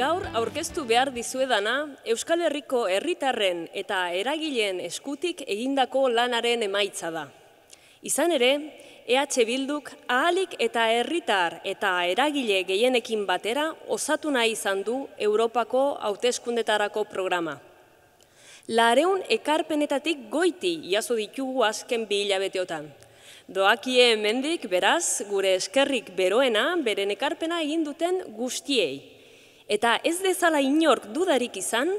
Gaur aurkeztu behar dizuedana Euskal Herriko herritarren eta eragileen eskutik egindako lanaren emaitza da. Izan ere, EH Bilduk ahalik eta herritar eta eragile gehienekin batera osatu nahi izan du Europako hauteskundetarako programa. Lareun ekarpenetatik goiti jaso ditugu azken bi hilabeteotan. Doakie hemendik beraz, gure eskerrik beroena beren ekarpena egin duten guztiei. Eta ez dezala inork dudarik izan,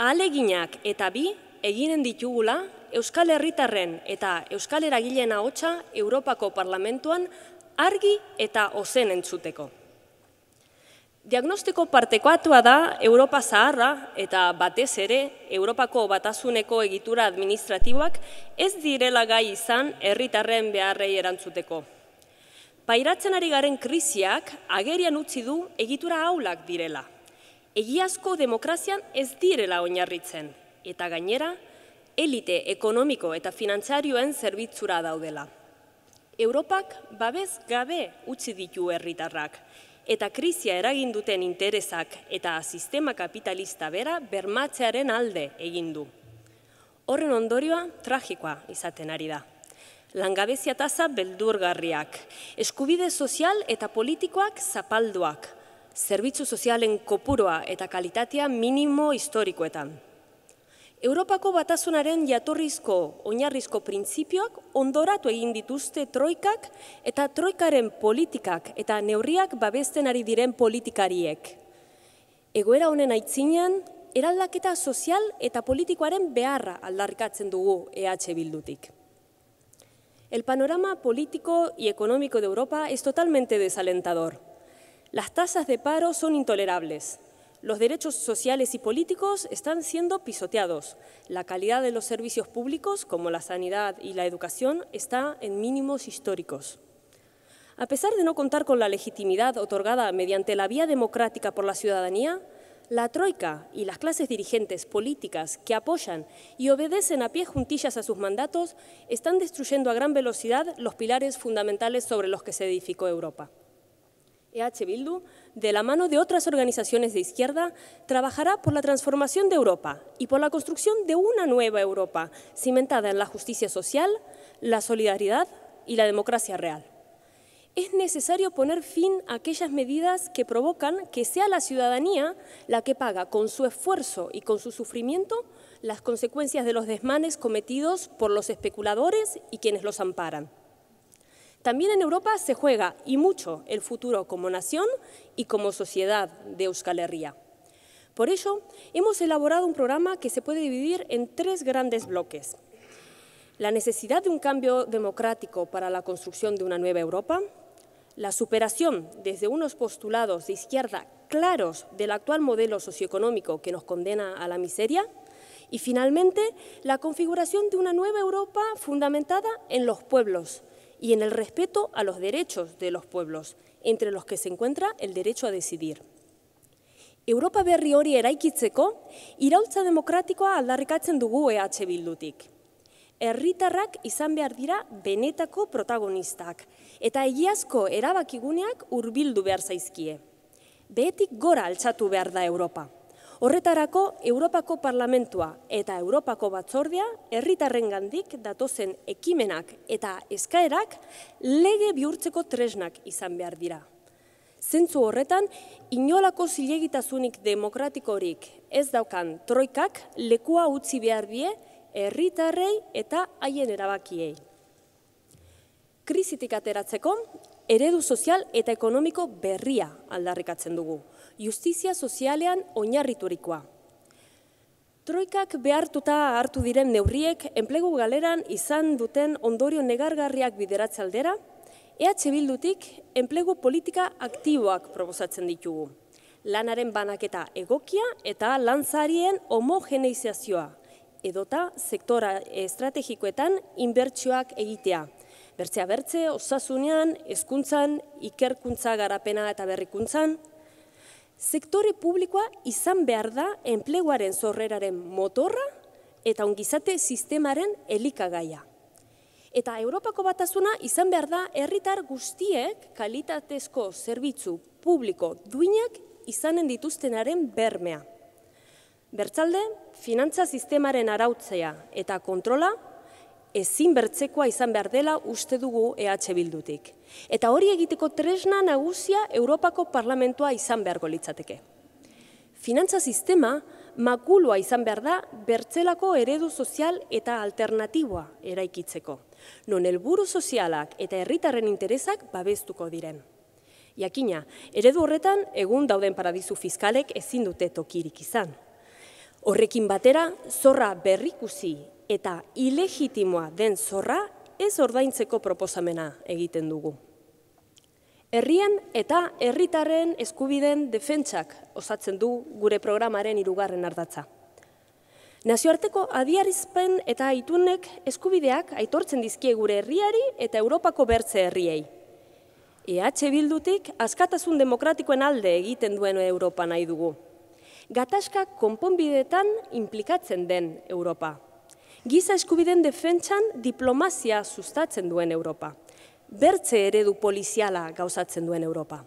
aleginak eta bi eginen ditugula Euskal Herritarren eta Euskal Eragileen ahotsa Europako Parlamentuan argi eta ozen entzuteko. Diagnostiko partekoatua da Europa zaharra eta batez ere Europako batasuneko egitura administratiboak ez direla gai izan herritarren beharrei erantzuteko. Pairatzen ari garen krisiak agerian utzi du egitura haulak direla. Egiazko demokrazian ez direla oinarritzen, eta gainera, elite ekonomiko eta finantzarioen zerbitzura daudela. Europak babez gabe utzi ditu herritarrak, eta krizia eragin duten interesak eta sistema kapitalista bera bermatzearen alde egin du. Horren ondorioa trajikoa izaten ari da langabezia taza beldurgarriak, eskubide sozial eta politikoak zapalduak, zerbitzu sozialen kopuroa eta kalitatea minimo historikoetan. Europako batasunaren jatorrizko oinarrizko printzipioak ondoratu egin dituzte troikak eta troikaren politikak eta neurriak babesten ari diren politikariek. Egoera honen aitzinean, eraldaketa sozial eta politikoaren beharra aldarrikatzen dugu EH Bildutik. El panorama político y económico de Europa es totalmente desalentador. Las tasas de paro son intolerables. Los derechos sociales y políticos están siendo pisoteados. La calidad de los servicios públicos, como la sanidad y la educación, está en mínimos históricos. A pesar de no contar con la legitimidad otorgada mediante la vía democrática por la ciudadanía, la Troika y las clases dirigentes políticas que apoyan y obedecen a pie juntillas a sus mandatos están destruyendo a gran velocidad los pilares fundamentales sobre los que se edificó Europa. EH Bildu, de la mano de otras organizaciones de izquierda, trabajará por la transformación de Europa y por la construcción de una nueva Europa cimentada en la justicia social, la solidaridad y la democracia real es necesario poner fin a aquellas medidas que provocan que sea la ciudadanía la que paga con su esfuerzo y con su sufrimiento las consecuencias de los desmanes cometidos por los especuladores y quienes los amparan. También en Europa se juega, y mucho, el futuro como nación y como sociedad de Euskal Herria. Por ello, hemos elaborado un programa que se puede dividir en tres grandes bloques la necesidad de un cambio democrático para la construcción de una nueva Europa, la superación desde unos postulados de izquierda claros del actual modelo socioeconómico que nos condena a la miseria y finalmente la configuración de una nueva Europa fundamentada en los pueblos y en el respeto a los derechos de los pueblos, entre los que se encuentra el derecho a decidir. Europa berri hori eraikitzeko, iraultza demokratikoa aldarrikatzen dugu EH Bildutik. herritarrak izan behar dira benetako protagonistak, eta egiazko erabakiguneak hurbildu behar zaizkie. Behetik gora altxatu behar da Europa. Horretarako, Europako Parlamentua eta Europako Batzordea herritarren gandik datozen ekimenak eta eskaerak lege bihurtzeko tresnak izan behar dira. Zentzu horretan, inolako zilegitasunik demokratikorik ez daukan troikak lekua utzi behar die, herritarrei eta haien erabakiei. Krisitik ateratzeko, eredu sozial eta ekonomiko berria aldarrikatzen dugu, justizia sozialean oinarriturikoa. Troikak behartuta hartu diren neurriek, enplegu galeran izan duten ondorio negargarriak bideratze aldera, ehatxe bildutik, enplegu politika aktiboak proposatzen ditugu. Lanaren banaketa egokia eta lantzarien homogeneizazioa edota sektora eh, estrategikoetan inbertsioak egitea. Bertzea bertze, osasunean, hezkuntzan, ikerkuntza garapena eta berrikuntzan. Sektore publikoa izan behar da enpleguaren zorreraren motorra eta ongizate sistemaren elikagaia. Eta Europako batasuna izan behar da herritar guztiek kalitatezko zerbitzu publiko duinak izanen dituztenaren bermea. Bertzalde, finantza sistemaren arautzea eta kontrola ezin bertzekoa izan behar dela uste dugu EH Bildutik. Eta hori egiteko tresna nagusia Europako Parlamentua izan behar litzateke. Finantza sistema makulua izan behar da bertzelako eredu sozial eta alternatiboa eraikitzeko, non helburu sozialak eta herritarren interesak babestuko diren. Jakina, eredu horretan egun dauden paradizu fiskalek ezin dute tokirik izan. Horrekin batera, zorra berrikusi eta ilegitimoa den zorra ez ordaintzeko proposamena egiten dugu. Herrien eta herritarren eskubiden defentsak osatzen du gure programaren hirugarren ardatza. Nazioarteko adiarizpen eta aitunek eskubideak aitortzen dizkie gure herriari eta Europako bertze herriei. EH Bildutik askatasun demokratikoen alde egiten duen Europa nahi dugu gatazka konponbidetan implikatzen den Europa. Giza eskubiden defentsan diplomazia sustatzen duen Europa. Bertze eredu poliziala gauzatzen duen Europa.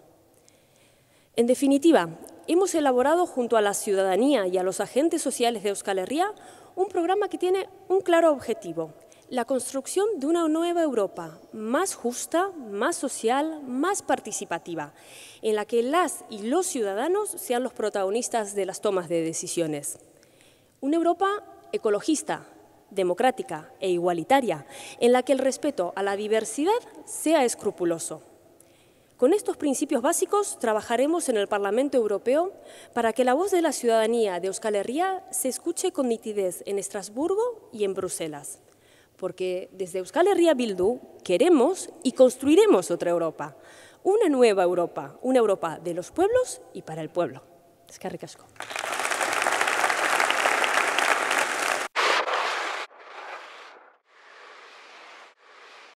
En definitiva, hemos elaborado junto a la ciudadanía y a los agentes sociales de Euskal Herria un programa que tiene un claro objetivo – la construcción de una nueva Europa más justa, más social, más participativa, en la que las y los ciudadanos sean los protagonistas de las tomas de decisiones. Una Europa ecologista, democrática e igualitaria, en la que el respeto a la diversidad sea escrupuloso. Con estos principios básicos trabajaremos en el Parlamento Europeo para que la voz de la ciudadanía de Euskal Herria se escuche con nitidez en Estrasburgo y en Bruselas porque desde Euskal Herria Bildu queremos y construiremos otra Europa, una nueva Europa, una Europa de los pueblos y para el pueblo. Es